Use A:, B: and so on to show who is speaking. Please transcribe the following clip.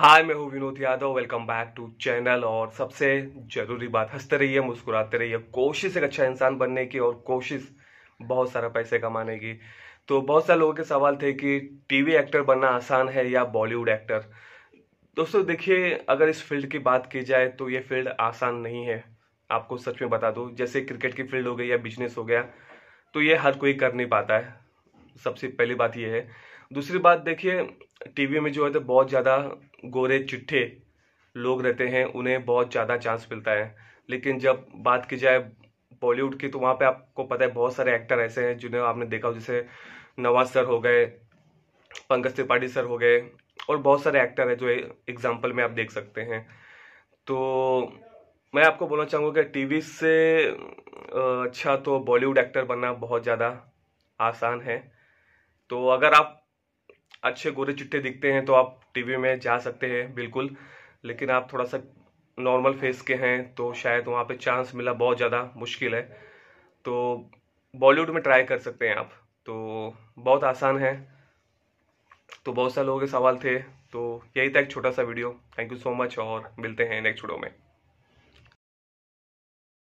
A: हाय मैं हूँ Vinod Yadav welcome back to channel और सबसे जरूरी बात हंसते रहिए मुस्कुराते रहिए कोशिश एक अच्छा इंसान बनने की और कोशिश बहुत सारा पैसे कमाने की तो बहुत सारे लोगों के सवाल थे कि टीवी एक्टर बनना आसान है या बॉलीवुड एक्टर दोस्तों देखिए अगर इस फील्ड की बात की जाए तो ये फील्ड आसान नहीं है आपको सच में बता दो जैसे क्रिकेट की फील्ड हो गई या बिजनेस हो गया तो ये हर कोई कर नहीं पाता है सबसे पहली बात यह है दूसरी बात देखिए टीवी में जो है तो बहुत ज़्यादा गोरे चिट्ठे लोग रहते हैं उन्हें बहुत ज़्यादा चांस मिलता है लेकिन जब बात की जाए बॉलीवुड की तो वहाँ पे आपको पता है बहुत सारे एक्टर ऐसे हैं जिन्हें आपने देखा हो जैसे नवाज सर हो गए पंकज त्रिपाठी सर हो गए और बहुत सारे एक्टर हैं जो एग्जाम्पल में आप देख सकते हैं तो मैं आपको बोलना चाहूँगा कि टीवी से अच्छा तो बॉलीवुड एक्टर बनना बहुत ज़्यादा आसान है तो अगर आप अच्छे गोरे चिट्टे दिखते हैं तो आप टीवी में जा सकते हैं बिल्कुल लेकिन आप थोड़ा सा नॉर्मल फेस के हैं तो शायद वहाँ पे चांस मिला बहुत ज़्यादा मुश्किल है तो बॉलीवुड में ट्राई कर सकते हैं आप तो बहुत आसान है तो बहुत सारे लोगों के सवाल थे तो यही था एक छोटा सा video thank you so much और मिलते हैं नेक्स्ट वीडियो में